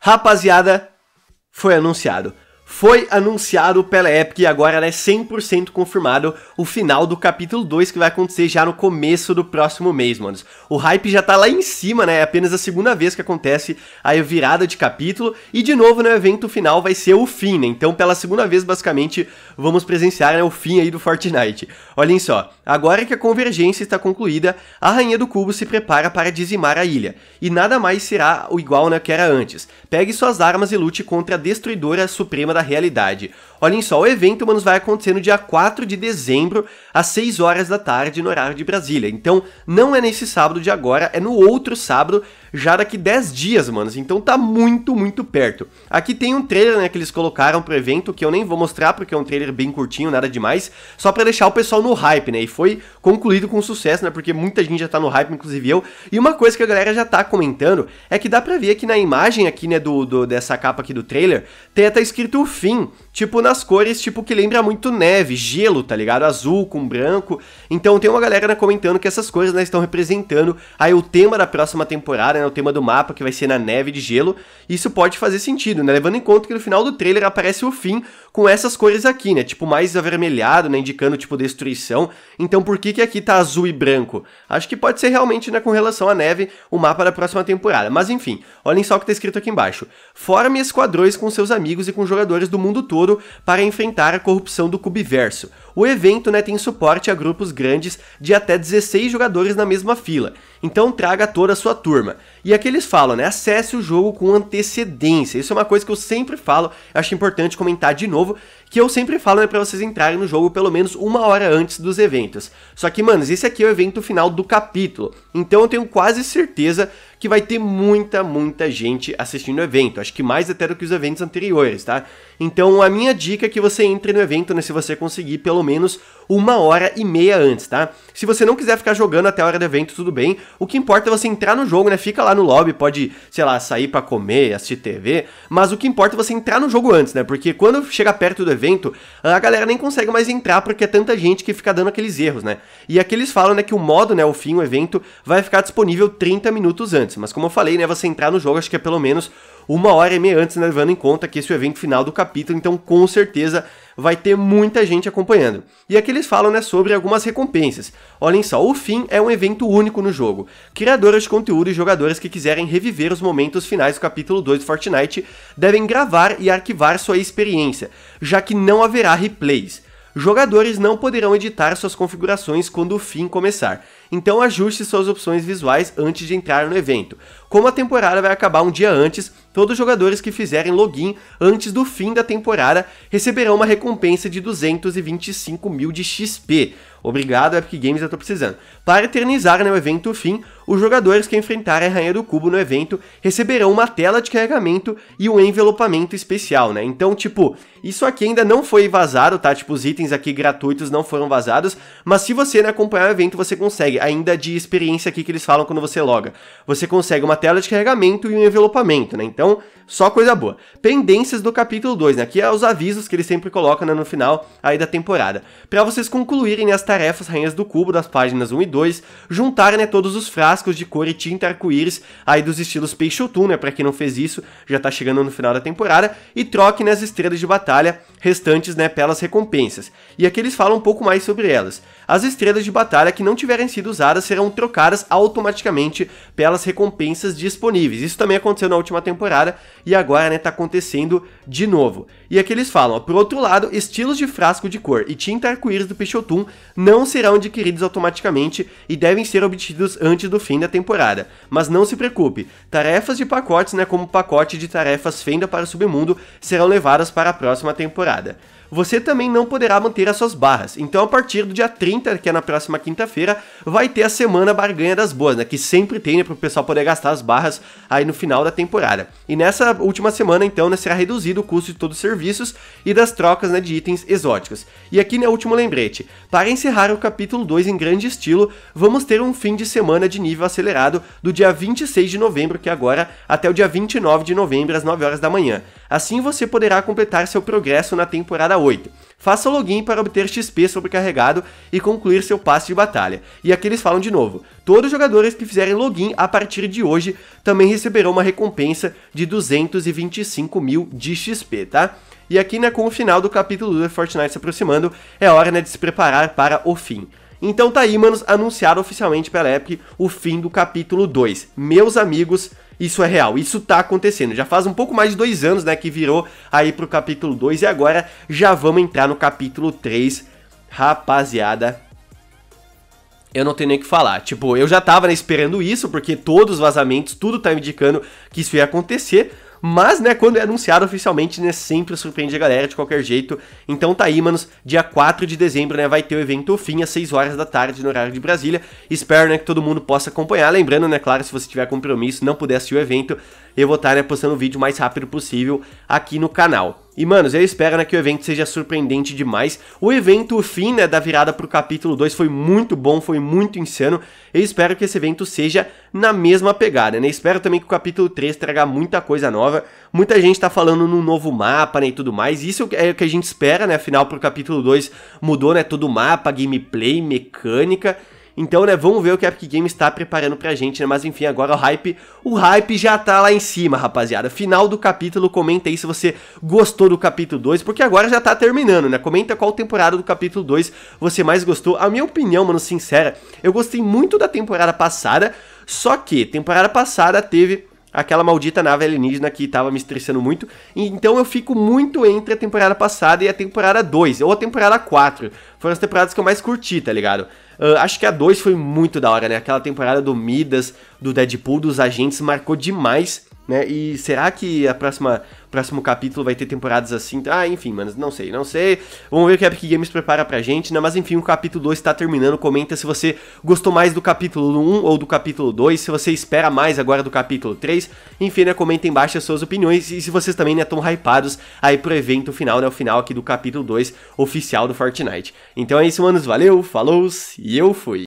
Rapaziada, foi anunciado foi anunciado pela Epic e agora é 100% confirmado o final do capítulo 2 que vai acontecer já no começo do próximo mês, mano. O hype já tá lá em cima, né? É apenas a segunda vez que acontece a virada de capítulo e de novo no né, evento final vai ser o fim, né? Então pela segunda vez basicamente vamos presenciar né, o fim aí do Fortnite. Olhem só, agora que a convergência está concluída, a Rainha do Cubo se prepara para dizimar a ilha e nada mais será o igual né, que era antes. Pegue suas armas e lute contra a Destruidora Suprema da da realidade. Olhem só, o evento, Manos, vai acontecer no dia 4 de dezembro, às 6 horas da tarde, no horário de Brasília. Então, não é nesse sábado de agora, é no outro sábado, já daqui 10 dias, Manos. Então, tá muito, muito perto. Aqui tem um trailer, né, que eles colocaram pro evento, que eu nem vou mostrar, porque é um trailer bem curtinho, nada demais, só para deixar o pessoal no hype, né? E foi concluído com sucesso, né? Porque muita gente já tá no hype, inclusive eu. E uma coisa que a galera já tá comentando é que dá pra ver que na imagem aqui, né, do, do dessa capa aqui do trailer, tem até escrito o fim, tipo na nas cores, tipo, que lembra muito neve, gelo, tá ligado? Azul com branco. Então tem uma galera né, comentando que essas cores né, estão representando aí o tema da próxima temporada, né, o tema do mapa que vai ser na neve de gelo. Isso pode fazer sentido, né? Levando em conta que no final do trailer aparece o fim com essas cores aqui, né? Tipo, mais avermelhado, né? Indicando, tipo, destruição. Então por que que aqui tá azul e branco? Acho que pode ser realmente, né, com relação à neve, o mapa da próxima temporada. Mas enfim, olhem só o que tá escrito aqui embaixo. Forme esquadrões com seus amigos e com jogadores do mundo todo para enfrentar a corrupção do Cubiverso. O evento né, tem suporte a grupos grandes de até 16 jogadores na mesma fila, então traga toda a sua turma. E aqui eles falam, né? Acesse o jogo com antecedência. Isso é uma coisa que eu sempre falo, acho importante comentar de novo, que eu sempre falo né, para vocês entrarem no jogo pelo menos uma hora antes dos eventos. Só que, manos, esse aqui é o evento final do capítulo. Então eu tenho quase certeza que vai ter muita, muita gente assistindo o evento. Acho que mais até do que os eventos anteriores, tá? Então a minha dica é que você entre no evento, né? Se você conseguir pelo menos uma hora e meia antes, tá? Se você não quiser ficar jogando até a hora do evento, tudo bem. O que importa é você entrar no jogo, né? Fica lá no lobby, pode, sei lá, sair para comer, assistir TV. Mas o que importa é você entrar no jogo antes, né? Porque quando chega perto do evento, a galera nem consegue mais entrar porque é tanta gente que fica dando aqueles erros, né? E aqui eles falam, né, que o modo, né, o fim, o evento, vai ficar disponível 30 minutos antes. Mas como eu falei, né, você entrar no jogo, acho que é pelo menos uma hora e meia antes, né, levando em conta que esse é o evento final do capítulo, então com certeza vai ter muita gente acompanhando. E aqui eles falam né, sobre algumas recompensas. Olhem só, o fim é um evento único no jogo. Criadores de conteúdo e jogadores que quiserem reviver os momentos finais do capítulo 2 do Fortnite devem gravar e arquivar sua experiência, já que não haverá replays. Jogadores não poderão editar suas configurações quando o fim começar então ajuste suas opções visuais antes de entrar no evento. Como a temporada vai acabar um dia antes, todos os jogadores que fizerem login antes do fim da temporada receberão uma recompensa de 225 mil de XP. Obrigado, Epic Games, eu tô precisando. Para eternizar né, o evento fim, os jogadores que enfrentarem a Rainha do Cubo no evento receberão uma tela de carregamento e um envelopamento especial, né? Então, tipo, isso aqui ainda não foi vazado, tá? Tipo, os itens aqui gratuitos não foram vazados, mas se você né, acompanhar o evento, você consegue ainda de experiência aqui que eles falam quando você loga. Você consegue uma tela de carregamento e um envelopamento, né? Então, só coisa boa. Pendências do capítulo 2, né? Aqui é os avisos que eles sempre colocam né, no final aí da temporada. para vocês concluírem né, as tarefas Rainhas do Cubo das páginas 1 e 2, juntar né, todos os frascos de cor e tinta arco-íris aí dos estilos Peixotun, né? Pra quem não fez isso, já tá chegando no final da temporada. E troque né, as estrelas de batalha restantes né, pelas recompensas. E aqui eles falam um pouco mais sobre elas. As estrelas de batalha que não tiverem sido usadas serão trocadas automaticamente pelas recompensas disponíveis. Isso também aconteceu na última temporada e agora está né, tá acontecendo de novo. E aqui eles falam, ó, por outro lado, estilos de frasco de cor e tinta arco-íris do Peixotum não serão adquiridos automaticamente e devem ser obtidos antes do fim da temporada. Mas não se preocupe, tarefas de pacotes, né, como pacote de tarefas Fenda para o Submundo, serão levadas para a próxima temporada temporada você também não poderá manter as suas barras. Então, a partir do dia 30, que é na próxima quinta-feira, vai ter a semana barganha das boas, né? Que sempre tem, né? Para o pessoal poder gastar as barras aí no final da temporada. E nessa última semana, então, né, será reduzido o custo de todos os serviços e das trocas né, de itens exóticos. E aqui, né, último lembrete. Para encerrar o capítulo 2 em grande estilo, vamos ter um fim de semana de nível acelerado do dia 26 de novembro, que é agora, até o dia 29 de novembro, às 9 horas da manhã. Assim você poderá completar seu progresso na temporada 8. Faça o login para obter XP sobrecarregado e concluir seu passe de batalha. E aqui eles falam de novo, todos os jogadores que fizerem login a partir de hoje também receberão uma recompensa de 225 mil de XP, tá? E aqui, né, com o final do capítulo do Fortnite se aproximando, é hora, né, de se preparar para o fim. Então tá aí, manos, anunciado oficialmente pela Epic o fim do capítulo 2. Meus amigos, isso é real, isso tá acontecendo. Já faz um pouco mais de dois anos, né, que virou aí pro capítulo 2 e agora já vamos entrar no capítulo 3. Rapaziada, eu não tenho nem o que falar. Tipo, eu já tava né, esperando isso, porque todos os vazamentos, tudo tá indicando que isso ia acontecer. Mas, né, quando é anunciado oficialmente, né, sempre surpreende a galera de qualquer jeito. Então tá aí, manos, dia 4 de dezembro, né, vai ter o evento fim às 6 horas da tarde no horário de Brasília. Espero, né, que todo mundo possa acompanhar. Lembrando, né, claro, se você tiver compromisso, não puder assistir o evento, eu vou estar né, postando o vídeo o mais rápido possível aqui no canal. E, manos, eu espero né, que o evento seja surpreendente demais. O evento, o fim né, da virada para o capítulo 2 foi muito bom, foi muito insano. Eu espero que esse evento seja na mesma pegada, né? Espero também que o capítulo 3 traga muita coisa nova. Muita gente está falando num novo mapa né, e tudo mais. Isso é o que a gente espera, né? Afinal, o capítulo 2 mudou né, todo o mapa, gameplay, mecânica. Então, né, vamos ver o que a Epic Games está preparando pra gente, né? Mas enfim, agora o hype, o hype já tá lá em cima, rapaziada. Final do capítulo, comenta aí se você gostou do capítulo 2, porque agora já tá terminando, né? Comenta qual temporada do capítulo 2 você mais gostou. A minha opinião, mano, sincera, eu gostei muito da temporada passada, só que temporada passada teve aquela maldita nave alienígena que tava me estressando muito. Então eu fico muito entre a temporada passada e a temporada 2, ou a temporada 4. Foram as temporadas que eu mais curti, tá ligado? Uh, acho que a 2 foi muito da hora, né? Aquela temporada do Midas, do Deadpool, dos agentes, marcou demais. Né? E será que a próxima próximo capítulo vai ter temporadas assim? Ah, enfim, mano, não sei, não sei. Vamos ver o que a Epic Games prepara pra gente, né? Mas enfim, o capítulo 2 tá terminando. Comenta se você gostou mais do capítulo 1 ou do capítulo 2, se você espera mais agora do capítulo 3. Enfim, né, comenta embaixo as suas opiniões e se vocês também, né, tão hypados aí pro evento final, né, o final aqui do capítulo 2 oficial do Fortnite. Então é isso, manos, valeu, falou e eu fui.